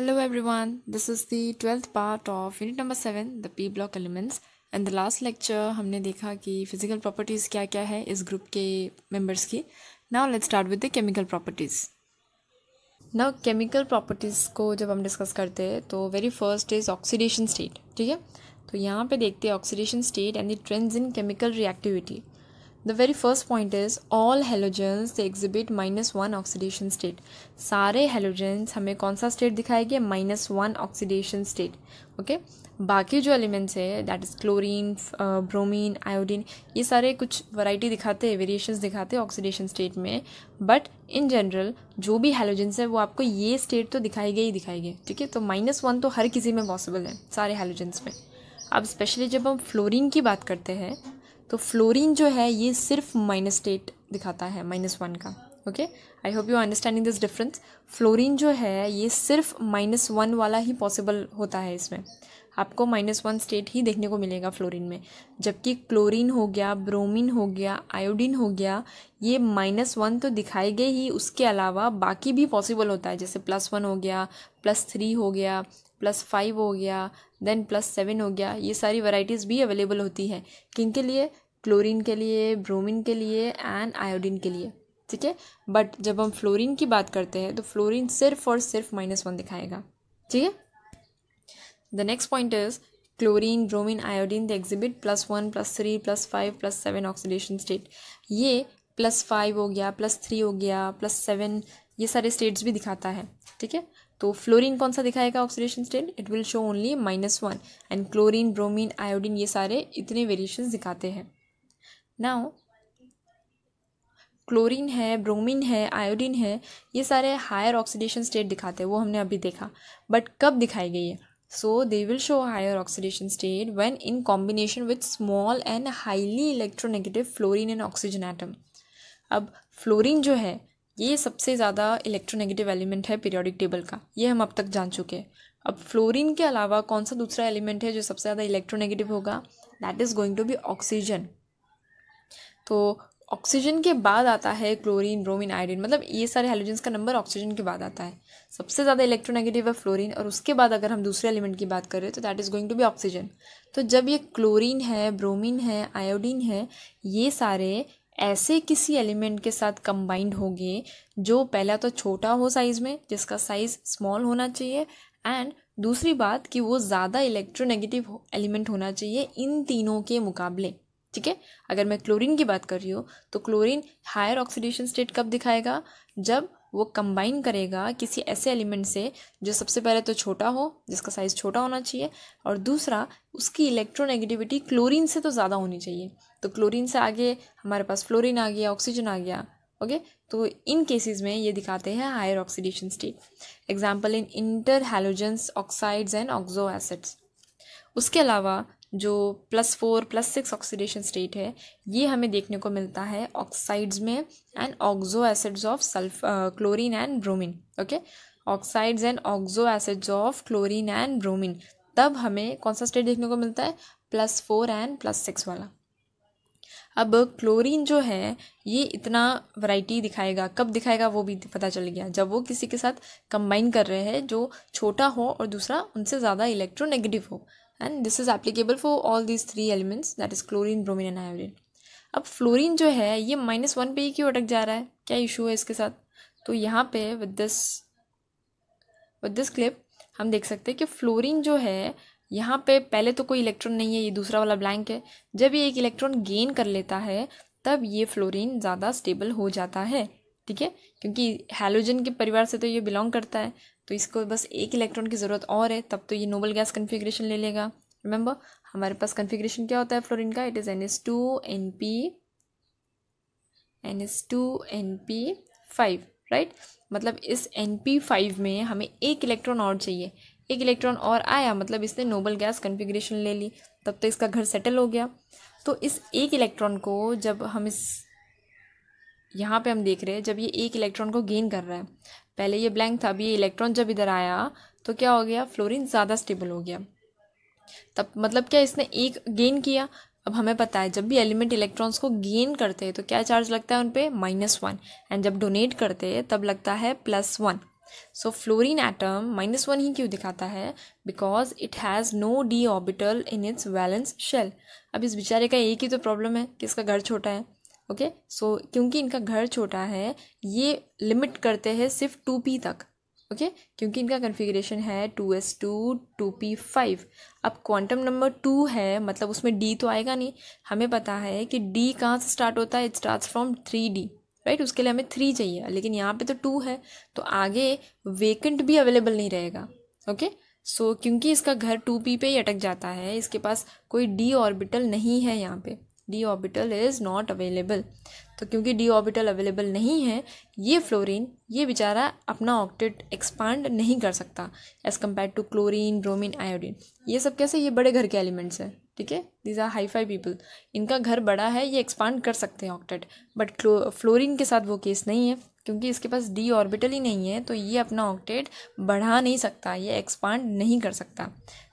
Hello everyone, this is the twelfth part of unit number seven the P block elements and the last lecture हमने देखा कि physical properties क्या क्या है इस ग्रुप के मेम्बर्स की now let start with the chemical properties now chemical properties को जब हम डिस्कस करते हैं तो very first is oxidation state ठीक है तो यहाँ पे देखते हैं oxidation state and the trends in chemical reactivity the very first point is all halogens they exhibit minus one oxidation state सारे हेलोजेंस हमें कौन सा स्टेट दिखाएंगे minus one oxidation state okay बाकी जो एलिमेंट्स है that is chlorine bromine iodine ये सारे कुछ वैरायटी दिखाते हैं वेरिएशंस दिखाते हैं ऑक्सीडेशन स्टेट में बट इन जनरल जो भी हेलोजेंस है वो आपको ये स्टेट तो दिखाएंगे ही दिखाएंगे ठीक है तो माइनस वन तो हर किसी में पॉसिबल है सारे हेलोजेंस में अब स्पेशली जब हम फ्लोरीन की बात करते हैं तो फ्लोरीन जो है ये सिर्फ माइनस स्टेट दिखाता है माइनस वन का okay I hope you understanding this difference fluorine जो है ये सिर्फ माइनस वन वाला ही पॉसिबल होता है इसमें आपको माइनस वन स्टेट ही देखने को मिलेगा फ्लोरीन में जबकि क्लोरीन हो गया ब्रोमीन हो गया आयोडीन हो गया ये माइनस वन तो दिखाए गए ही उसके अलावा बाकी भी पॉसिबल होता है जैसे प्लस वन हो गया प्लस थ्री हो गया प्लस फाइव हो गया देन प्लस सेवन हो गया ये सारी वराइटीज भी अवेलेबल होती हैं किन के लिए क्लोरीन के लिए ब्रोमीन के लिए एंड आयोडीन के लिए ठीक है बट जब हम फ्लोरीन की बात करते हैं तो फ्लोरीन सिर्फ और सिर्फ माइनस वन दिखाएगा ठीक है the next point is chlorine bromine iodine the exhibit plus one plus three plus five plus seven oxidation state ये प्लस फाइव हो गया प्लस थ्री हो गया प्लस सेवन ये सारे स्टेट्स भी दिखाता है ठीक है तो फ्लोरीन कौन सा दिखाएगा oxidation state it will show only minus one and chlorine bromine iodine ये सारे इतने वेरिएशन दिखाते हैं नाउ क्लोरीन है ब्रोमीन है आयोडीन है ये सारे हायर ऑक्सीडेशन स्टेट दिखाते हैं वो हमने अभी देखा बट कब दिखाई गई है so they will show higher oxidation state when in combination with small and highly electronegative fluorine and oxygen atom अब फ्लोरिन जो है ये सबसे ज़्यादा इलेक्ट्रोनेगेटिव एलिमेंट है पीरियोडिक टेबल का ये हम अब तक जान चुके हैं अब फ्लोरीन के अलावा कौन सा दूसरा एलिमेंट है जो सबसे ज़्यादा इलेक्ट्रोनेगेटिव होगा that is going to be oxygen तो ऑक्सीजन के बाद आता है क्लोरीन ब्रोमीन आयोडीन मतलब ये सारे हेलोजेंस का नंबर ऑक्सीजन के बाद आता है सबसे ज़्यादा इलेक्ट्रोनेगेटिव है फ्लोरीन और उसके बाद अगर हम दूसरे एलिमेंट की बात करें तो that is going to be oxygen तो जब ये क्लोरीन है ब्रोमीन है आयोडीन है ये सारे ऐसे किसी एलिमेंट के साथ कंबाइंड होंगे जो पहला तो छोटा हो साइज़ में जिसका साइज़ स्मॉल होना चाहिए एंड दूसरी बात कि वो ज़्यादा इलेक्ट्रोनेगेटिव एलिमेंट होना चाहिए इन तीनों के मुकाबले ठीक है अगर मैं क्लोरीन की बात कर रही हूँ तो क्लोरीन हायर ऑक्सीडेशन स्टेट कब दिखाएगा जब वो कंबाइन करेगा किसी ऐसे एलिमेंट से जो सबसे पहले तो छोटा हो जिसका साइज़ छोटा होना चाहिए और दूसरा उसकी इलेक्ट्रोनेगेटिविटी क्लोरीन से तो ज़्यादा होनी चाहिए तो क्लोरीन से आगे हमारे पास फ्लोरीन आ गया ऑक्सीजन आ गया ओके तो इन केसेस में ये दिखाते हैं higher oxidation state example in interhalogens oxides and oxo acids उसके अलावा जो plus four plus six oxidation state है ये हमें देखने को मिलता है ऑक्साइड्स में and oxo acids of sulphur chlorine and bromine okay oxides and oxo acids of chlorine and bromine तब हमें कौन सा स्टेट देखने को मिलता है plus four and plus six वाला अब क्लोरीन जो है ये इतना वैरायटी दिखाएगा कब दिखाएगा वो भी पता चल गया जब वो किसी के साथ कंबाइन कर रहे हैं जो छोटा हो और दूसरा उनसे ज़्यादा इलेक्ट्रोनेगेटिव हो and this is applicable for all this three elements that is chlorine bromine and iodine अब फ्लोरीन जो है ये माइनस वन पे ही क्यों अटक जा रहा है क्या इशू है इसके साथ तो यहाँ पे with this with this clip हम देख सकते हैं कि फ्लोरीन जो है यहाँ पे पहले तो कोई इलेक्ट्रॉन नहीं है ये दूसरा वाला ब्लैंक है जब ये एक इलेक्ट्रॉन गेन कर लेता है तब ये फ्लोरीन ज़्यादा स्टेबल हो जाता है ठीक है क्योंकि हेलोजन के परिवार से तो ये बिलोंग करता है तो इसको बस एक इलेक्ट्रॉन की ज़रूरत और है तब तो ये नोबल गैस कन्फिग्रेशन ले लेगा रिमेंबर हमारे पास कन्फिग्रेशन क्या होता है फ्लोरिन का it is n s two n p n s two n p five right मतलब इस एन पी फाइव में हमें एक इलेक्ट्रॉन और चाहिए एक इलेक्ट्रॉन और आया मतलब इसने नोबल गैस कन्फिग्रेशन ले ली तब तो इसका घर सेटल हो गया तो इस एक इलेक्ट्रॉन को जब हम इस यहाँ पे हम देख रहे हैं जब ये एक इलेक्ट्रॉन को गेन कर रहा है पहले ये ब्लैंक था अभी ये इलेक्ट्रॉन जब इधर आया तो क्या हो गया फ्लोरीन ज़्यादा स्टेबल हो गया तब मतलब क्या इसने एक गेन किया अब हमें पता है जब भी एलिमेंट इलेक्ट्रॉन्स को गेन करते हैं तो क्या चार्ज लगता है उन पर माइनस वन एंड जब डोनेट करते हैं तब लगता है plus one so fluorine atom minus one ही क्यों दिखाता है because it has no d orbital in its valence shell अब इस बेचारे का एक ही तो प्रॉब्लम है कि इसका घर छोटा है ओके सो क्योंकि इनका घर छोटा है ये लिमिट करते हैं सिर्फ टू पी तक ओके okay? क्योंकि इनका कन्फिग्रेशन है two s two two p five अब क्वांटम नंबर टू है मतलब उसमें डी तो आएगा नहीं हमें पता है कि डी कहाँ से स्टार्ट होता है it start from three d right उसके लिए हमें थ्री चाहिए लेकिन यहाँ पे तो टू है तो आगे वेकेंट भी अवेलेबल नहीं रहेगा ओके okay? सो so, क्योंकि इसका घर टू पी पे ही अटक जाता है इसके पास कोई डी ऑर्बिटल नहीं है यहाँ पे d orbital is not available तो क्योंकि डी ऑर्बिटल अवेलेबल नहीं है ये फ्लोरीन ये बेचारा अपना ऑक्टेट एक्सपांड नहीं कर सकता as compare to chlorine bromine iodine ये सब कैसे ये बड़े घर के एलिमेंट्स हैं ठीक है these are hi fi people इनका घर बड़ा है ये एक्सपांड कर सकते हैं ऑक्टेट बट फ्लोरिन के साथ वो केस नहीं है क्योंकि इसके पास डी ऑर्बिटल ही नहीं है तो ये अपना ऑक्टेट बढ़ा नहीं सकता ये एक्सपांड नहीं कर सकता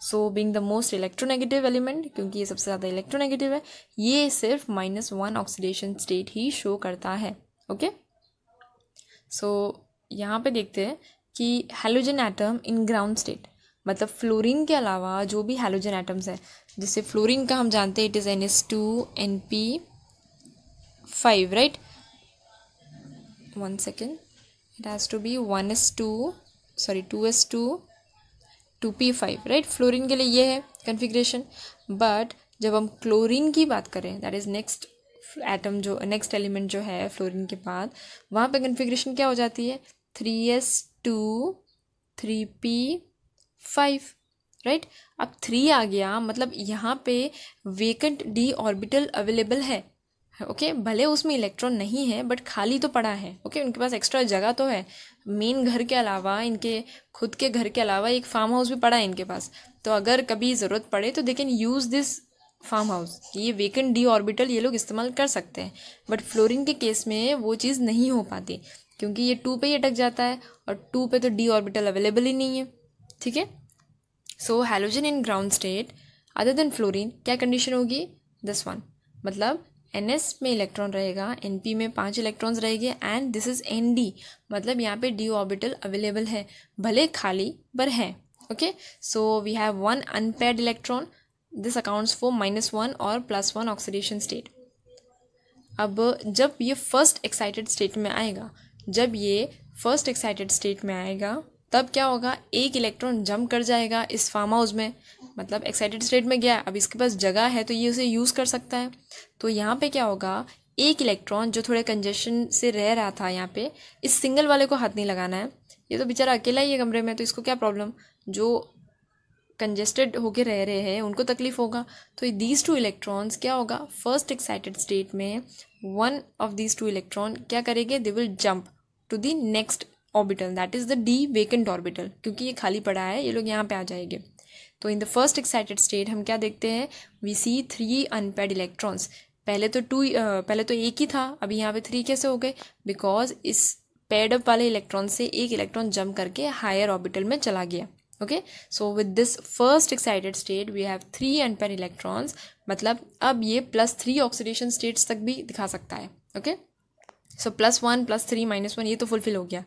so being the most electronegative element क्योंकि ये सबसे ज़्यादा इलेक्ट्रोनेगेटिव है ये सिर्फ माइनस वन ऑक्सीडेशन स्टेट ही शो करता है ओके सो यहाँ पे देखते हैं कि halogen atom in ground state मतलब फ्लोरीन के अलावा जो भी हेलोजन एटम्स हैं जैसे फ्लोरिन का हम जानते हैं it is n s two n p five right one second it has to be one s two sorry two s two two p five right fluorine के लिए ये है कन्फिग्रेशन बट जब हम क्लोरीन की बात करें दैट इज़ नेक्स्ट एटम जो नेक्स्ट एलिमेंट जो है फ्लोरीन के बाद वहाँ पे कन्फिग्रेशन क्या हो जाती है three s two three p five right अब थ्री आ गया मतलब यहाँ पे वेकेंट डी ऑर्बिटल अवेलेबल है ओके okay, भले उसमें इलेक्ट्रॉन नहीं है बट खाली तो पड़ा है ओके okay, उनके पास एक्स्ट्रा जगह तो है मेन घर के अलावा इनके खुद के घर के अलावा एक फार्म हाउस भी पड़ा है इनके पास तो अगर कभी ज़रूरत पड़े तो they can use this farm house ये वेकेंट डी ऑर्बिटल ये लोग इस्तेमाल कर सकते हैं बट फ्लोरिन के केस में वो चीज़ नहीं हो पाती क्योंकि ये टू पे ही अटक जाता है और टू पे तो डी ऑर्बिटल अवेलेबल ही नहीं है ठीक है so halogen in ground state other than fluorine क्या कंडीशन होगी दिस वन मतलब एन एस में इलेक्ट्रॉन रहेगा एन पी में पाँच इलेक्ट्रॉन्स रहेंगे and this is n d मतलब यहाँ पे डी ऑर्बिटल अवेलेबल है भले खाली पर है okay so we have one unpaired electron this accounts for minus one और प्लस वन ऑक्सीडेशन स्टेट अब जब ये फर्स्ट एक्साइटेड स्टेट में आएगा जब ये फर्स्ट एक्साइटेड स्टेट में आएगा तब क्या होगा एक इलेक्ट्रॉन जम कर जाएगा इस फार्म हाउस में मतलब एक्साइटेड स्टेट में गया अब इसके पास जगह है तो ये उसे यूज़ कर सकता है तो यहाँ पे क्या होगा एक इलेक्ट्रॉन जो थोड़े कंजेशन से रह रहा था यहाँ पे इस सिंगल वाले को हाथ नहीं लगाना है ये तो बेचारा अकेला ही है कमरे में तो इसको क्या प्रॉब्लम जो कंजेस्टेड होके रह रहे हैं उनको तकलीफ होगा तो दीज टू इलेक्ट्रॉन्स क्या होगा फर्स्ट एक्साइटेड स्टेट में one of these two electron क्या करेंगे they will jump to the next orbital that is the d vacant orbital क्योंकि ये खाली पड़ा है ये लोग यहाँ पे आ जाएंगे तो in the first excited state हम क्या देखते हैं we see three unpaired electrons पहले तो टू पहले तो एक ही था अभी यहाँ पे थ्री कैसे हो गए बिकॉज इस पेड अप वाले इलेक्ट्रॉन से एक इलेक्ट्रॉन जम करके हायर ऑर्बिटल में चला गया okay so with this first excited state we have three unpaired electrons मतलब अब ये प्लस थ्री ऑक्सीडेशन स्टेट्स तक भी दिखा सकता है okay so plus one plus three minus one ये तो फुलफिल हो गया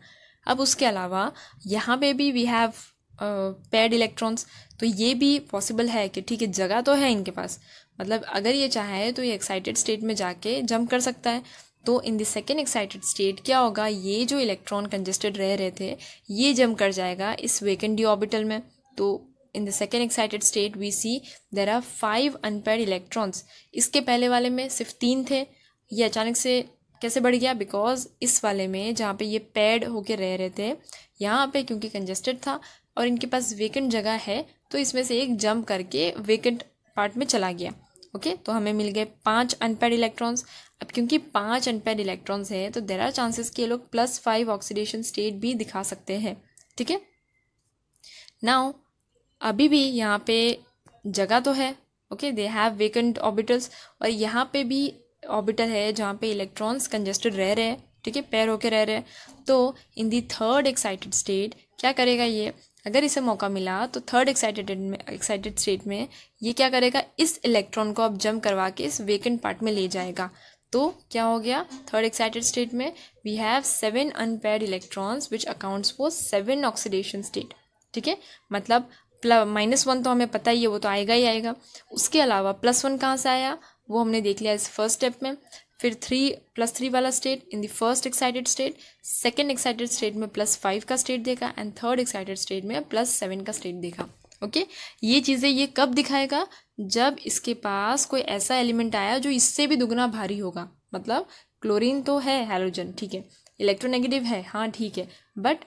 अब उसके अलावा यहाँ पे भी वी हैव पेड इलेक्ट्रॉन्स तो ये भी पॉसिबल है कि ठीक है जगह तो है इनके पास मतलब अगर ये चाहे तो ये एक्साइटेड स्टेट में जाके जंप कर सकता है तो in the second excited state क्या होगा ये जो इलेक्ट्रॉन कंजेस्टेड रह रहे थे ये जम कर जाएगा इस वेकेंड ऑर्बिटल में तो in the second excited state we see there are five unpaired electrons इसके पहले वाले में सिर्फ तीन थे ये अचानक से कैसे बढ़ गया बिकॉज इस वाले में जहाँ पे ये पैड होके रह रहे थे यहाँ पे क्योंकि कंजेस्टेड था और इनके पास वेकेंट जगह है तो इसमें से एक जंप करके वेकेंट पार्ट में चला गया ओके तो हमें मिल गए पाँच अनपैड इलेक्ट्रॉन्स अब क्योंकि पांच अनपैड इलेक्ट्रॉन्स हैं तो देर आर चांसेस कि ये लोग प्लस फाइव ऑक्सीडेशन स्टेट भी दिखा सकते हैं ठीक है नाउ अभी भी यहाँ पे जगह तो है okay they have vacant orbitals और यहाँ पे भी ऑर्बिटल है जहाँ पे इलेक्ट्रॉन्स कंजेस्टेड रह रहे हैं ठीक है पैर होकर रह रहे हैं तो in the third excited state क्या करेगा ये अगर इसे मौका मिला तो थर्ड एक्साइटेड में एक्साइटेड स्टेट में ये क्या करेगा इस इलेक्ट्रॉन को अब जम करवा के इस वेकेंट पार्ट में ले जाएगा तो क्या हो गया थर्ड एक्साइटेड स्टेट में we have seven unpaired electrons which accounts for seven oxidation state ठीक है मतलब प्लस माइनस वन तो हमें पता ही है वो तो आएगा ही आएगा उसके अलावा प्लस वन कहाँ से आया वो हमने देख लिया इस फर्स्ट स्टेप में फिर थ्री प्लस थ्री वाला state in the first excited state second excited state में प्लस फाइव का स्टेट देखा एंड थर्ड एक्साइटेड स्टेट में प्लस सेवन का स्टेट देखा ओके ये चीज़ें ये कब दिखाएगा जब इसके पास कोई ऐसा एलिमेंट आया जो इससे भी दुगना भारी होगा मतलब क्लोरीन तो है हेलोजन ठीक है इलेक्ट्रोनेगेटिव है हाँ ठीक है बट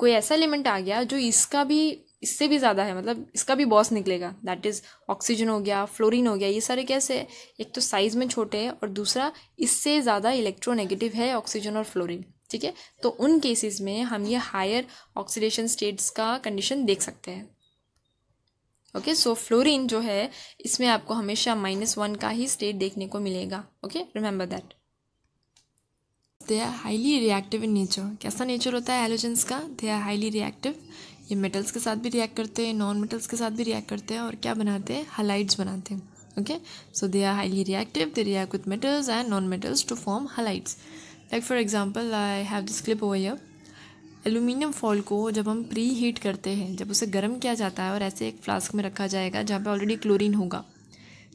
कोई ऐसा एलिमेंट आ गया जो इसका भी इससे भी ज़्यादा है मतलब इसका भी बॉस निकलेगा दैट इज़ ऑक्सीजन हो गया फ्लोरीन हो गया ये सारे कैसे है एक तो साइज़ में छोटे हैं और दूसरा इससे ज़्यादा इलेक्ट्रोनेगेटिव है ऑक्सीजन और फ्लोरीन ठीक है तो उन केसेस में हम ये हायर ऑक्सीडेशन स्टेट्स का कंडीशन देख सकते हैं ओके सो फ्लोरीन जो है इसमें आपको हमेशा माइनस वन का ही स्टेट देखने को मिलेगा okay remember that they are highly reactive in nature कैसा नेचर होता है एलोजेंस का दे आर हाईली रिएक्टिव ये मेटल्स के साथ भी रिएक्ट करते हैं नॉन मेटल्स के साथ भी रिएक्ट करते हैं और क्या बनाते हैं हलाइड्स बनाते हैं okay so they are highly reactive they react with metals and non metals to form halides like for example I have this clip over here aluminium fall को जब हम प्री हीट करते हैं जब उसे गर्म किया जाता है और ऐसे एक फ्लास्क में रखा जाएगा जहाँ पे ऑलरेडी क्लोरीन होगा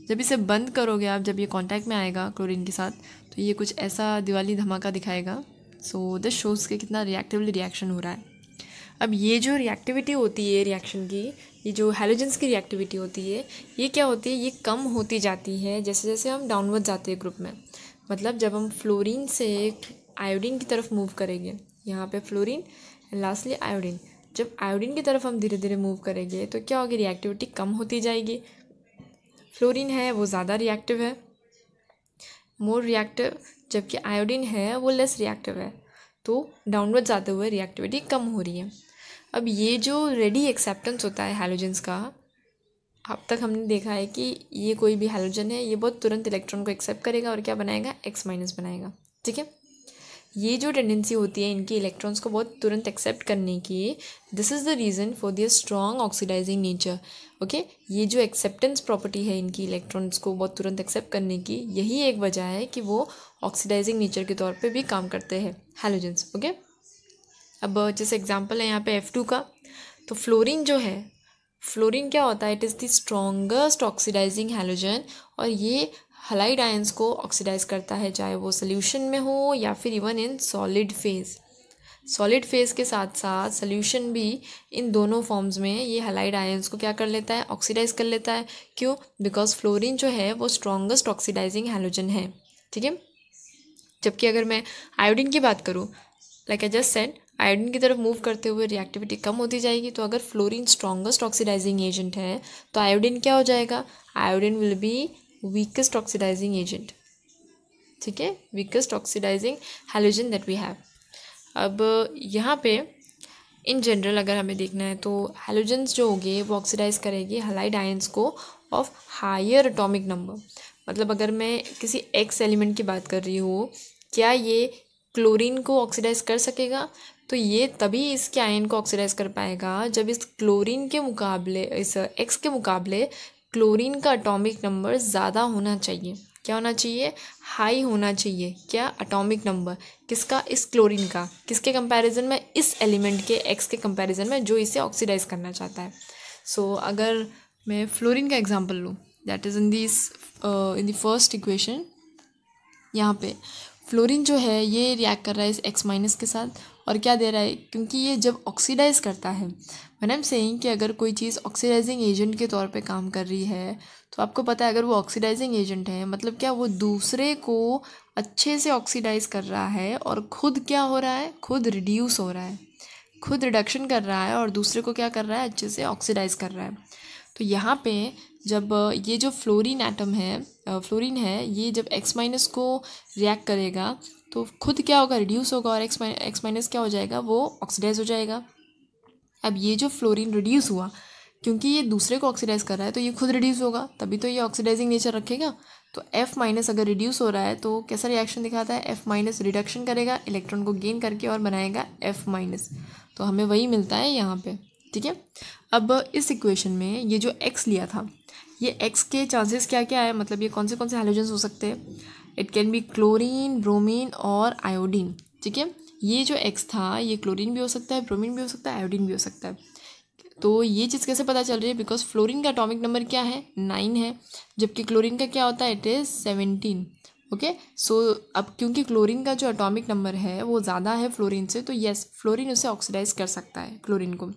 जब इसे बंद करोगे आप जब ये कांटेक्ट में आएगा क्लोरीन के साथ तो ये कुछ ऐसा दिवाली धमाका दिखाएगा सो दिस शोज़ के कितना रिएक्टिवली रिएक्शन हो रहा है अब ये जो रिएक्टिविटी होती है रिएक्शन की ये जो हेलोजेंस की रिएक्टिविटी होती है ये क्या होती है ये कम होती जाती है जैसे जैसे हम डाउनवर्ड जाते हैं ग्रुप में मतलब जब हम फ्लोरीन से आयोडीन की तरफ मूव करेंगे यहाँ पे फ्लोरीन एंड लास्टली आयोडीन जब आयोडीन की तरफ हम धीरे धीरे मूव करेंगे तो क्या होगी रिएक्टिविटी कम होती जाएगी फ्लोरीन है वो ज़्यादा रिएक्टिव है मोर रिएक्टिव जबकि आयोडीन है वो लेस रिएक्टिव है तो डाउनवर्ड जाते हुए रिएक्टिविटी कम हो रही है अब ये जो रेडी एक्सेप्टेंस होता है हेलोजेंस का अब तक हमने देखा है कि ये कोई भी हेलोजन है ये बहुत तुरंत इलेक्ट्रॉन को एक्सेप्ट करेगा और क्या बनाएगा एक्स माइनस बनाएगा ठीक है ये जो टेंडेंसी होती है इनकी इलेक्ट्रॉन्स को बहुत तुरंत एक्सेप्ट करने की this is the reason for their strong oxidising nature okay ये जो एक्सेप्टेंस प्रॉपर्टी है इनकी इलेक्ट्रॉन्स को बहुत तुरंत एक्सेप्ट करने की यही एक वजह है कि वो ऑक्सीडाइजिंग नेचर के तौर पे भी काम करते हैं हेलोजेंस ओके okay? अब uh, जैसे एग्जाम्पल है यहाँ पे एफ़ टू का तो फ्लोरीन जो है फ्लोरीन क्या होता है it is the strongest oxidising halogen और ये हलाइड आयंस को ऑक्सीडाइज करता है चाहे वो सोल्यूशन में हो या फिर even in solid phase solid phase के साथ साथ सोल्यूशन भी इन दोनों फॉर्म्स में ये हलाइड आयंस को क्या कर लेता है ऑक्सीडाइज कर लेता है क्यों बिकॉज फ्लोरीन जो है वो स्ट्रॉन्गेस्ट ऑक्सीडाइजिंग हेलोजन है ठीक है जबकि अगर मैं आयोडीन की बात करूँ like I just said iodine की तरफ मूव करते हुए रिएक्टिविटी कम होती जाएगी तो अगर फ्लोरीन स्ट्रॉन्गेस्ट ऑक्सीडाइजिंग एजेंट है तो आयोडीन क्या हो जाएगा iodine will be weakest oxidising agent ठीक है weakest oxidising halogen that we have अब यहाँ पे इन जनरल अगर हमें देखना है तो हेलोजन्स जो होंगे वो ऑक्सीडाइज करेगी हलाइड आयंस को ऑफ हायर अटोमिक नंबर मतलब अगर मैं किसी एक्स एलिमेंट की बात कर रही हूँ क्या ये क्लोरीन को ऑक्सीडाइज कर सकेगा तो ये तभी इसके आयन को ऑक्सीडाइज कर पाएगा जब इस क्लोरीन के मुकाबले इस एक्स के मुकाबले क्लोरीन का अटोमिक नंबर ज़्यादा होना चाहिए क्या होना चाहिए हाई होना चाहिए क्या अटोमिक नंबर किसका इस क्लोरीन का किसके कंपैरिजन में इस एलिमेंट के एक्स के कंपैरिजन में जो इसे ऑक्सीडाइज करना चाहता है सो so, अगर मैं फ्लोरीन का एग्जांपल लूँ that is in this in the first equation यहाँ पे फ्लोरीन जो है ये रिएक्ट कर रहा है इस एक्स माइनस के साथ और क्या दे रहा है क्योंकि ये जब ऑक्सीडाइज करता है मैंने एम सेइंग कि अगर कोई चीज़ ऑक्सीडाइजिंग एजेंट के तौर पे काम कर रही है तो आपको पता है अगर वो ऑक्सीडाइजिंग एजेंट है मतलब क्या वो दूसरे को अच्छे से ऑक्सीडाइज कर रहा है और खुद क्या हो रहा है खुद रिड्यूस हो रहा है खुद रिडक्शन कर रहा है और दूसरे को क्या कर रहा है अच्छे से ऑक्सीडाइज कर रहा है तो यहाँ पे जब ये जो फ्लोरीन एटम है फ्लोरीन है ये जब एक्स माइनस को रिएक्ट करेगा तो खुद क्या होगा रिड्यूस होगा और एक्स माइनस क्या हो जाएगा वो ऑक्सीडाइज हो जाएगा अब ये जो फ्लोरीन रिड्यूस हुआ क्योंकि ये दूसरे को ऑक्सीडाइज कर रहा है तो ये खुद रिड्यूस होगा तभी तो ये ऑक्सीडाइजिंग नेचर रखेगा तो F माइनस अगर रिड्यूस हो रहा है तो कैसा रिएक्शन दिखाता है F माइनस रिडक्शन करेगा इलेक्ट्रॉन को गेन करके और बनाएगा F माइनस तो हमें वही मिलता है यहाँ पे ठीक है अब इस इक्वेशन में ये जो एक्स लिया था ये एक्स के चांसेस क्या क्या है मतलब ये कौन से कौन से हाइलोजेंस हो सकते हैं it can be chlorine bromine और आयोडीन ठीक है ये जो एक्स था ये क्लोरीन भी हो सकता है ब्रोमीन भी हो सकता है आयोडीन भी हो सकता है तो ये चीज़ कैसे पता चल रही है बिकॉज फ्लोरीन का अटोमिक नंबर क्या है नाइन है जबकि क्लोरीन का क्या होता है it is seventeen okay so अब क्योंकि क्लोरीन का जो अटोमिक नंबर है वो ज़्यादा है फ्लोरीन से तो येस फ्लोरीन उसे ऑक्सीडाइज कर सकता है क्लोरीन को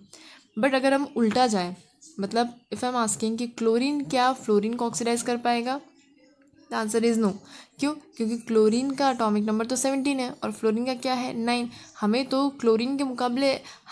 बट अगर हम उल्टा जाए मतलब इफ़ आई एम आस्किंग कि क्लोरीन क्या फ्लोरीन को ऑक्सीडाइज कर पाएगा द आंसर इज़ नो क्यों क्योंकि क्लोरीन का एटॉमिक नंबर तो सेवनटीन है और फ्लोरीन का क्या है नाइन हमें तो क्लोरीन के मुकाबले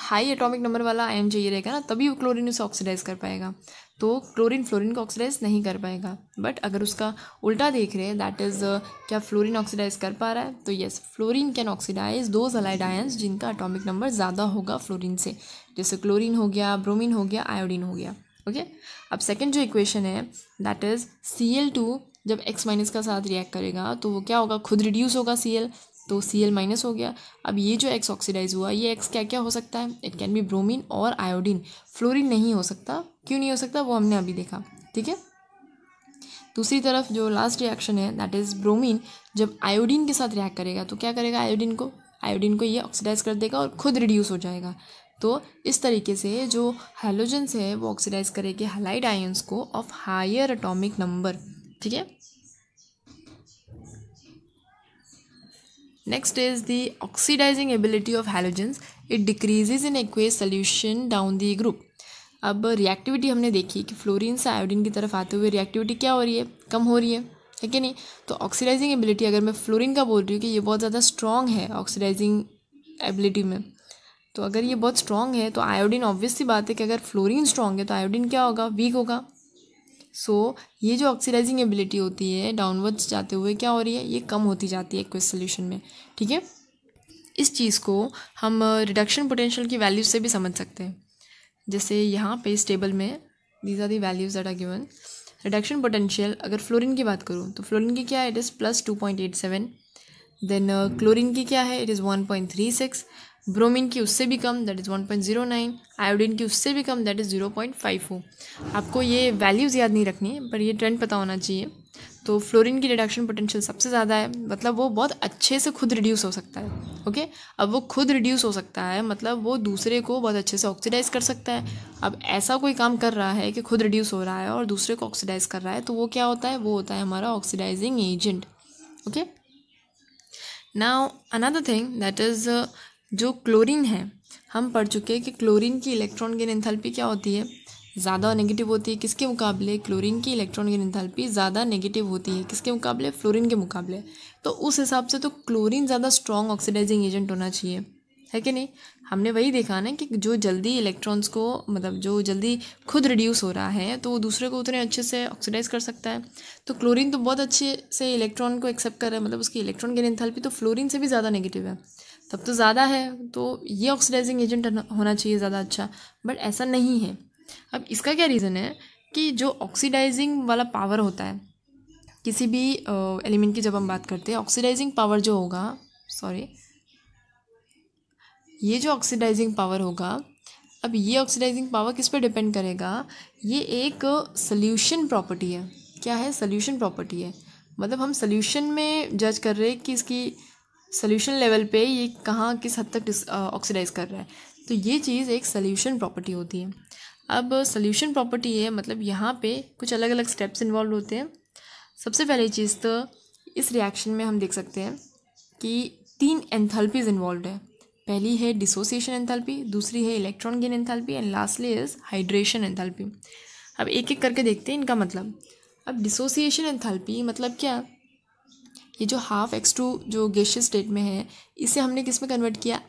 हाई एटॉमिक नंबर वाला आयन चाहिए रहेगा ना तभी वो क्लोरीन उसे ऑक्सीडाइज कर पाएगा तो क्लोरीन फ्लोरीन को ऑक्सीडाइज नहीं कर पाएगा बट अगर उसका उल्टा देख रहे हैं दैट इज़ uh, क्या फ्लोरीन ऑक्सीडाइज कर पा रहा है तो yes fluorine can oxidise the halide ions जिनका अटोमिक नंबर ज़्यादा होगा फ्लोरीन से जैसे क्लोरीन हो गया ब्रोमीन हो गया आयोडीन हो गया ओके okay? अब सेकेंड जो इक्वेशन है that is c l two जब एक्स माइनस का साथ रिएक्ट करेगा तो वो क्या होगा खुद रिड्यूस होगा सी एल तो सी एल माइनस हो गया अब ये जो एक्स ऑक्सीडाइज हुआ ये एक्स क्या क्या हो सकता है इट कैन बी ब्रोमीन और आयोडीन फ्लोरीन नहीं हो सकता क्यों नहीं हो सकता वो हमने अभी देखा ठीक है दूसरी तरफ जो लास्ट रिएक्शन है दैट इज़ ब्रोमीन जब आयोडीन के साथ रिएक्ट करेगा तो क्या करेगा आयोडीन को आयोडीन को ये ऑक्सीडाइज कर देगा और खुद रिड्यूस हो जाएगा तो इस तरीके से जो हेलोजेंस है वो ऑक्सीडाइज करेंगे हलाइड आयंस को ऑफ हायर एटॉमिक नंबर ठीक है next is the oxidising ability of halogens it decreases in aqueous solution down the group अब रिएक्टिविटी हमने देखी कि फ्लोरिन से आयोडीन की तरफ आते हुए रिएक्टिविटी क्या हो रही है कम हो रही है है कि नहीं तो ऑक्सीडाइजिंग एबिलिटी अगर मैं फ्लोरिन का बोल रही हूँ कि ये बहुत ज़्यादा स्ट्रॉन्ग है ऑक्सीडाइजिंग एबिलिटी में तो अगर ये बहुत स्ट्रॉन्ग है तो आयोडीन ऑब्वियसली बात है कि अगर फ्लोरिन स्ट्रॉन्ग है तो आयोडीन क्या होगा वीक होगा सो so, ये जो ऑक्सीडाइजिंग एबिलिटी होती है डाउनवर्ड्स जाते हुए क्या हो रही है ये कम होती जाती है क्विक सोल्यूशन में ठीक है इस चीज़ को हम रिडक्शन पोटेंशियल की वैल्यू से भी समझ सकते हैं जैसे यहाँ पे इस टेबल में these are the values are given reduction potential अगर फ्लोरिन की बात करूँ तो फ्लोरिन की क्या है it is plus two point eight seven then chlorine की क्या है it is one point three six bromine की उससे भी कम दैट इज़ 1.09 आयोडीन की उससे भी कम दैट इज़ 0.54 आपको ये वैल्यूज़ याद नहीं रखनी है पर ये ट्रेंड पता होना चाहिए तो फ्लोरीन की रिडक्शन पोटेंशियल सबसे ज़्यादा है मतलब वो बहुत अच्छे से खुद रिड्यूस हो सकता है ओके अब वो खुद रिड्यूस हो सकता है मतलब वो दूसरे को बहुत अच्छे से ऑक्सीडाइज कर सकता है अब ऐसा कोई काम कर रहा है कि खुद रिड्यूस हो रहा है और दूसरे को ऑक्सीडाइज कर रहा है तो वो क्या होता है वो होता है हमारा oxidising agent okay now another thing that is जो क्लोरीन है हम पढ़ चुके हैं कि क्लोरीन की इलेक्ट्रॉन गेन एंथैल्पी क्या होती है ज़्यादा नेगेटिव होती है किसके मुकाबले क्लोरीन की इलेक्ट्रॉन की एंथैल्पी ज़्यादा नेगेटिव होती है किसके मुकाबले फ्लोरीन के मुकाबले तो उस हिसाब से तो क्लोरीन ज़्यादा स्ट्रॉन्ग ऑक्सीडाइजिंग एजेंट होना चाहिए है कि नहीं हमने वही देखा ना कि जो जल्दी इलेक्ट्रॉन्स को मतलब जो जल्दी खुद रिड्यूस हो रहा है तो वो दूसरे को उतने अच्छे से ऑक्सीडाइज कर सकता है तो क्लोरीन तो बहुत अच्छे से इलेक्ट्रॉन को एक्सेप्ट कर रहा है मतलब उसकी इलेक्ट्रॉन गेन एंथैल्पी तो फ्लोरीन से भी ज़्यादा नेगेटिव है तब तो ज़्यादा है तो ये ऑक्सीडाइजिंग एजेंट होना चाहिए ज़्यादा अच्छा बट ऐसा नहीं है अब इसका क्या रीज़न है कि जो ऑक्सीडाइजिंग वाला पावर होता है किसी भी एलिमेंट की जब हम बात करते हैं ऑक्सीडाइजिंग पावर जो होगा सॉरी ये जो ऑक्सीडाइजिंग पावर होगा अब ये ऑक्सीडाइजिंग पावर किस पर डिपेंड करेगा ये एक सल्यूशन प्रॉपर्टी है क्या है सल्यूशन प्रॉपर्टी है मतलब हम सल्यूशन में जज कर रहे हैं कि इसकी सोल्यूशन लेवल पे ये कहाँ किस हद तक ऑक्सीडाइज कर रहा है तो ये चीज़ एक सोल्यूशन प्रॉपर्टी होती है अब सोल्यूशन प्रॉपर्टी है मतलब यहाँ पे कुछ अलग अलग स्टेप्स इन्वॉल्व होते हैं सबसे पहली चीज़ तो इस रिएक्शन में हम देख सकते हैं कि तीन एंथल्पीज इन्वॉल्व है पहली है डिसोसिएशन एंथैल्पी दूसरी है electron gain enthalpy and lastly is hydration enthalpy अब एक एक करके देखते हैं इनका मतलब अब डिसोसिएशन एंथैल्पी मतलब क्या ये जो हाफ एक्स टू जो गैशियस स्टेट में है इसे हमने किस में कन्वर्ट किया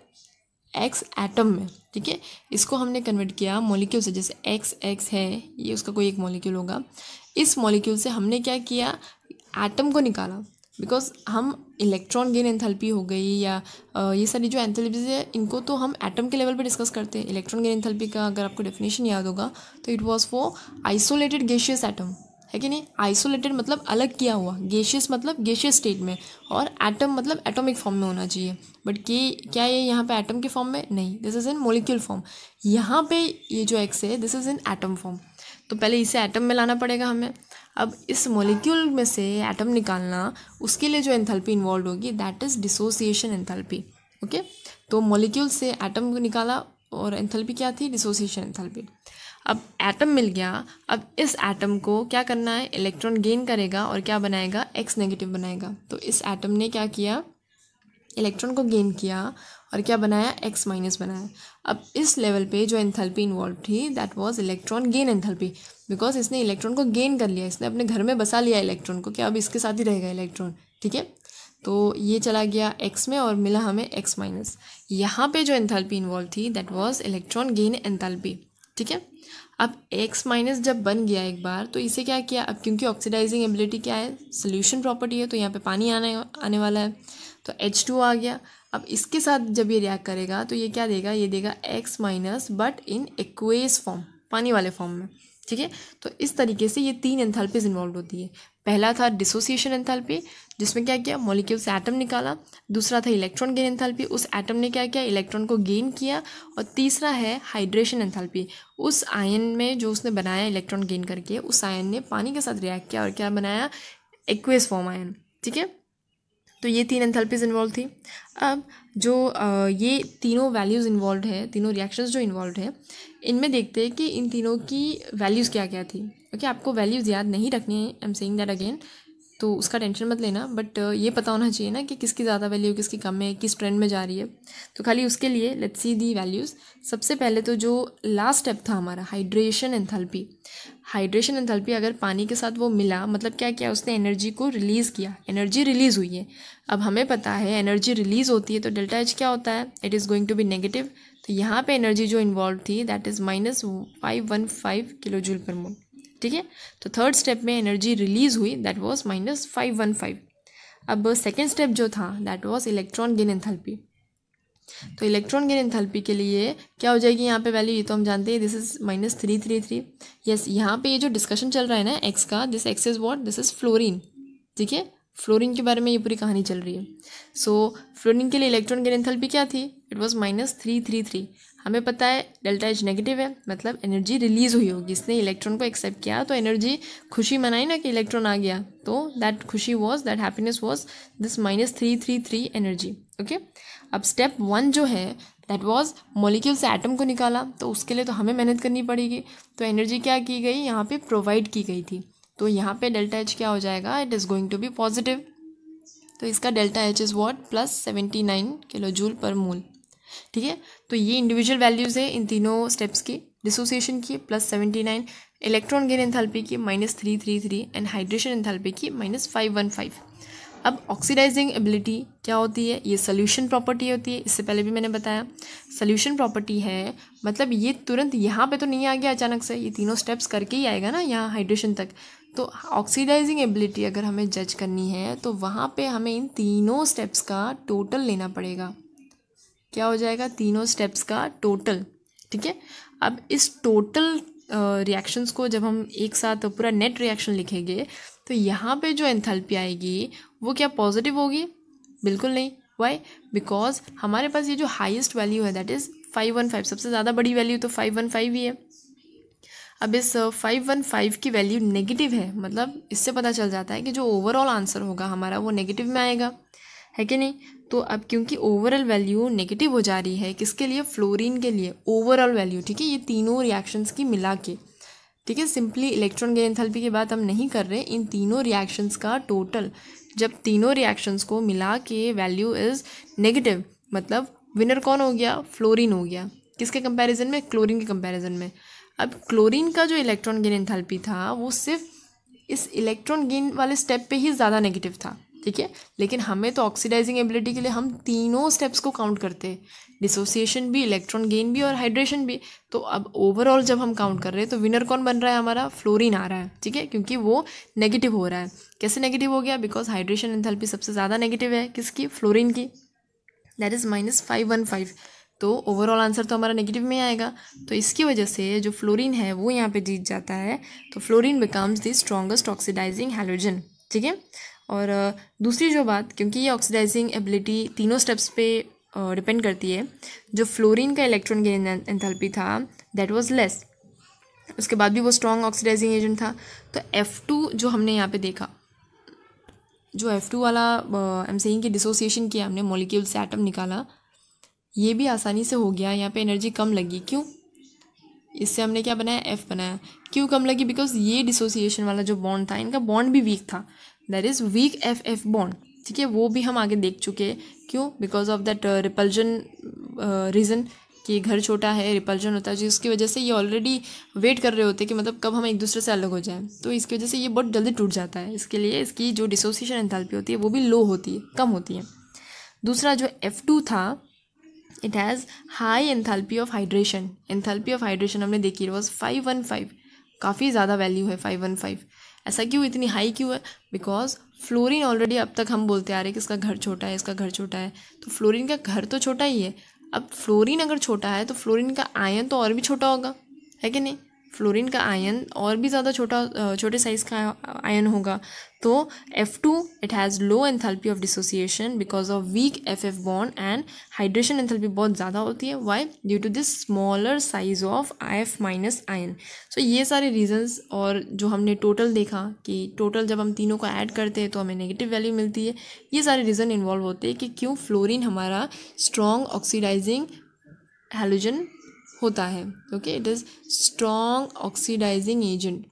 एक्स एटम में ठीक है इसको हमने कन्वर्ट किया मॉलिक्यूल से जैसे एक्स एक्स है ये उसका कोई एक मॉलिक्यूल होगा इस मॉलिक्यूल से हमने क्या किया एटम को निकाला बिकॉज हम इलेक्ट्रॉन गेन एंथैल्पी हो गई या ये सारी जो एंथैल्पीज है इनको तो हम एटम के लेवल पे डिस्कस करते हैं इलेक्ट्रॉन गेन एंथैल्पी का अगर आपको डेफिनेशन याद होगा तो it was for isolated gaseous atom है कि नहीं आइसोलेटेड मतलब अलग किया हुआ गेशियस मतलब गेशियस स्टेट में और एटम मतलब एटॉमिक फॉर्म में होना चाहिए बट के क्या ये यहाँ पे एटम के फॉर्म में नहीं this is in molecule form यहाँ पे ये जो एक्स है this is in atom form तो पहले इसे एटम में लाना पड़ेगा हमें अब इस मोलिक्यूल में से एटम निकालना उसके लिए जो एंथेल्पी इन्वॉल्व होगी that is dissociation enthalpy okay तो मोलिक्यूल से एटम निकाला और एंथेल्पी क्या थी डिसोसिएशन एंथेल्पी अब एटम मिल गया अब इस एटम को क्या करना है इलेक्ट्रॉन गेन करेगा और क्या बनाएगा एक्स नेगेटिव बनाएगा तो इस एटम ने क्या किया इलेक्ट्रॉन को गेन किया और क्या बनाया एक्स माइनस बनाया अब इस लेवल पे जो एंथैल्पी इन्वॉल्व थी that was electron gain enthalpy because इसने इलेक्ट्रॉन को गेन कर लिया इसने अपने घर में बसा लिया इलेक्ट्रॉन को क्या अब इसके साथ ही रहेगा इलेक्ट्रॉन ठीक है तो ये चला गया एक्स में और मिला हमें एक्स माइनस यहाँ पर जो एंथेल्पी इन्वॉल्व थी that was electron gain enthalpy ठीक है अब x माइनस जब बन गया एक बार तो इसे क्या किया अब क्योंकि ऑक्सीडाइजिंग एबिलिटी क्या है सोल्यूशन प्रॉपर्टी है तो यहाँ पे पानी आने आने वाला है तो एच टू आ गया अब इसके साथ जब ये रिएक्ट करेगा तो ये क्या देगा ये देगा X minus but in aqueous form पानी वाले फॉर्म में ठीक है तो इस तरीके से ये तीन एंथैल्पीज इन्वॉल्व होती है पहला था डिसोसिएशन एंथैल्पी जिसमें क्या किया मॉलिक्यूल से एटम निकाला दूसरा था इलेक्ट्रॉन गेन एंथैल्पी उस एटम ने क्या किया इलेक्ट्रॉन को गेन किया और तीसरा है हाइड्रेशन एंथैल्पी उस आयन में जो उसने बनाया इलेक्ट्रॉन गेन करके उस आयन ने पानी के साथ रिएक्ट किया और क्या बनाया एक्वेस फॉर्म आयन ठीक है तो ये तीन एंथैल्पीज इन्वॉल्व थी अब जो ये तीनों वैल्यूज़ इन्वॉल्व है तीनों रिएक्शंस जो इन्वॉल्व है इनमें देखते हैं कि इन तीनों की वैल्यूज़ क्या क्या थी क्योंकि आपको वैल्यूज़ याद नहीं रखनी है I am saying that again तो उसका टेंशन मत लेना बट uh, ये पता होना चाहिए ना कि किसकी ज़्यादा वैल्यू किसकी कम है किस ट्रेंड में जा रही है तो खाली उसके लिए लेट्स सी दी वैल्यूज़ सबसे पहले तो जो लास्ट स्टेप था हमारा हाइड्रेशन एंथैल्पी हाइड्रेशन एंथैल्पी अगर पानी के साथ वो मिला मतलब क्या क्या उसने एनर्जी को रिलीज़ किया एनर्जी रिलीज़ हुई है अब हमें पता है एनर्जी रिलीज़ होती है तो डेल्टा एच क्या होता है it is going to be negative तो यहाँ पे एनर्जी जो इन्वॉल्व थी that is minus five one five kilo joule per mole ठीक है तो थर्ड स्टेप में एनर्जी रिलीज हुई that was minus five one five अब सेकेंड स्टेप जो था that was electron gain enthalpy तो इलेक्ट्रॉन गेन एंथैल्पी के लिए क्या हो जाएगी यहाँ पे वैल्यू ये तो हम जानते हैं this is minus three three three yes यहाँ पे ये जो डिस्कशन चल रहा है ना एक्स का this X is what this is fluorine ठीक है फ्लोरिन के बारे में ये पूरी कहानी चल रही है सो so, फ्लोरिन के लिए इलेक्ट्रॉन गेन एंथैल्पी क्या थी it was minus three three three हमें पता है डेल्टा एच नेगेटिव है मतलब एनर्जी रिलीज हुई होगी इसने इलेक्ट्रॉन को एक्सेप्ट किया तो एनर्जी खुशी मनाई ना कि इलेक्ट्रॉन आ गया तो दैट खुशी was that happiness was this minus three three three energy okay अब स्टेप वन जो है दैट वॉज मोलिक्यूल से एटम को निकाला तो उसके लिए तो हमें मेहनत करनी पड़ेगी तो एनर्जी क्या की गई यहाँ पे प्रोवाइड की गई थी तो यहाँ पे डेल्टा एच क्या हो जाएगा it is going to be positive तो इसका delta H is what plus seventy nine kilo joule per mole ठीक है तो ये इंडिविजुअल वैल्यूज़ है इन तीनों स्टेप्स की डिसोसिएशन की plus seventy nine electron gain enthalpy की minus three three three and hydration enthalpy की माइनस फाइव वन फाइव अब ऑक्सीडाइजिंग एबिलिटी क्या होती है ये सोल्यूशन प्रॉपर्टी होती है इससे पहले भी मैंने बताया सोल्यूशन प्रॉपर्टी है मतलब ये तुरंत यहाँ पे तो नहीं आ गया अचानक से ये तीनों स्टेप्स करके ही आएगा ना यहाँ हाइड्रेशन तक तो ऑक्सीडाइजिंग एबिलिटी अगर हमें जज करनी है तो वहाँ पे हमें इन तीनों स्टेप्स का टोटल लेना पड़ेगा क्या हो जाएगा तीनों स्टेप्स का टोटल ठीक है अब इस टोटल रिएक्शंस uh, को जब हम एक साथ तो पूरा नेट रिएक्शन लिखेंगे तो यहाँ पे जो एंथैल्पी आएगी वो क्या पॉजिटिव होगी बिल्कुल नहीं वाई बिकॉज हमारे पास ये जो हाईएस्ट वैल्यू है that is five one five सबसे ज़्यादा बड़ी वैल्यू तो फाइव वन फाइव ही है अब इस फाइव वन फाइव की वैल्यू नेगेटिव है मतलब इससे पता चल जाता है कि जो ओवरऑल आंसर होगा हमारा वो नेगेटिव में आएगा है कि नहीं तो अब क्योंकि ओवरऑल वैल्यू नेगेटिव हो जा रही है किसके लिए फ्लोरीन के लिए ओवरऑल वैल्यू ठीक है ये तीनों रिएक्शंस की मिला के ठीक है सिंपली इलेक्ट्रॉन गेन एंथैल्पी की बात हम नहीं कर रहे इन तीनों रिएक्शंस का टोटल जब तीनों रिएक्शंस को मिला के वैल्यू इज़ नेगेटिव मतलब विनर कौन हो गया फ्लोरीन हो गया किसके कंपेरिजन में क्लोरिन के कंपेरिजन में अब क्लोरिन का जो इलेक्ट्रॉन गेन एंथैल्पी था वो सिर्फ इस इलेक्ट्रॉन गेन वाले स्टेप पे ही ज़्यादा नेगेटिव था ठीक है लेकिन हमें तो ऑक्सीडाइजिंग एबिलिटी के लिए हम तीनों स्टेप्स को काउंट करते हैं डिसोसिएशन भी इलेक्ट्रॉन गेन भी और हाइड्रेशन भी तो अब ओवरऑल जब हम काउंट कर रहे हैं तो विनर कौन बन रहा है हमारा फ्लोरीन आ रहा है ठीक है क्योंकि वो नेगेटिव हो रहा है कैसे नेगेटिव हो गया बिकॉज हाइड्रेशन एंथेल्पी सबसे ज़्यादा नेगेटिव है किसकी फ्लोरिन की that is minus five one five तो ओवरऑल आंसर तो हमारा नेगेटिव में आएगा तो इसकी वजह से जो फ्लोरिन है वो यहाँ पर जीत जाता है तो fluorine becomes the strongest oxidising hydrogen ठीक है और दूसरी जो बात क्योंकि ये ऑक्सीडाइजिंग एबिलिटी तीनों स्टेप्स पे डिपेंड करती है जो फ्लोरीन का इलेक्ट्रॉन गेन एंथैल्पी था दैट वाज लेस उसके बाद भी वो स्ट्रॉन्ग ऑक्सीडाइजिंग एजेंट था तो एफ टू जो हमने यहाँ पे देखा जो एफ टू वाला एम सी e की डिसोसिएशन किया हमने मोलिक्यूल से एटम निकाला ये भी आसानी से हो गया यहाँ पे एनर्जी कम लगी क्यों इससे हमने क्या बनाया एफ़ बनाया क्यों कम लगी बिकॉज ये डिसोसिएशन वाला जो बॉन्ड था इनका बॉन्ड भी वीक था that is weak F F bond ठीक है वो भी हम आगे देख चुके हैं क्यों because of that repulsion reason कि घर छोटा है रिपल्जन होता है जिसकी वजह से ये ऑलरेडी वेट कर रहे होते हैं कि मतलब कब हम एक दूसरे से अलग हो जाए तो इसकी वजह से ये बहुत जल्दी टूट जाता है इसके लिए इसकी जो डिसोसिएशन एंथैल्पी होती है वो भी लो होती है कम होती है दूसरा जो एफ टू था it has high enthalpy of hydration enthalpy of hydration हमने देखी वॉज फाइव वन फाइव काफ़ी ज़्यादा वैल्यू है फाइव वन फाइव ऐसा क्यों इतनी हाई क्यों है बिकॉज फ्लोरिन ऑलरेडी अब तक हम बोलते आ रहे हैं कि इसका घर छोटा है इसका घर छोटा है तो फ्लोरिन का घर तो छोटा ही है अब फ्लोरिन अगर छोटा है तो फ्लोरिन का आयन तो और भी छोटा होगा है कि नहीं फ्लोरीन का आयन और भी ज़्यादा छोटा छोटे साइज़ का आयन होगा तो F two it has low enthalpy of dissociation because of weak F F bond and hydration enthalpy बहुत ज़्यादा होती है why due to this smaller size of I F minus ion so ये सारे regions और जो हमने टोटल देखा कि टोटल जब हम तीनों को ऐड करते हैं तो हमें नेगेटिव वैल्यू मिलती है ये सारे रीज़न इन्वॉल्व होते हैं कि क्यों फ्लोरिन हमारा स्ट्रॉन्ग ऑक्सीडाइजिंग हेलोजन होता है okay it is strong oxidising agent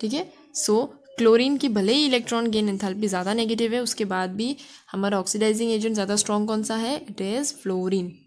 ठीक है सो क्लोरीन की भले ही इलेक्ट्रॉन गेन एंथैल्पी ज़्यादा नेगेटिव है उसके बाद भी हमारा ऑक्सीडाइजिंग एजेंट ज़्यादा स्ट्रॉन्ग कौन सा है इट इज़ फ्लोरिन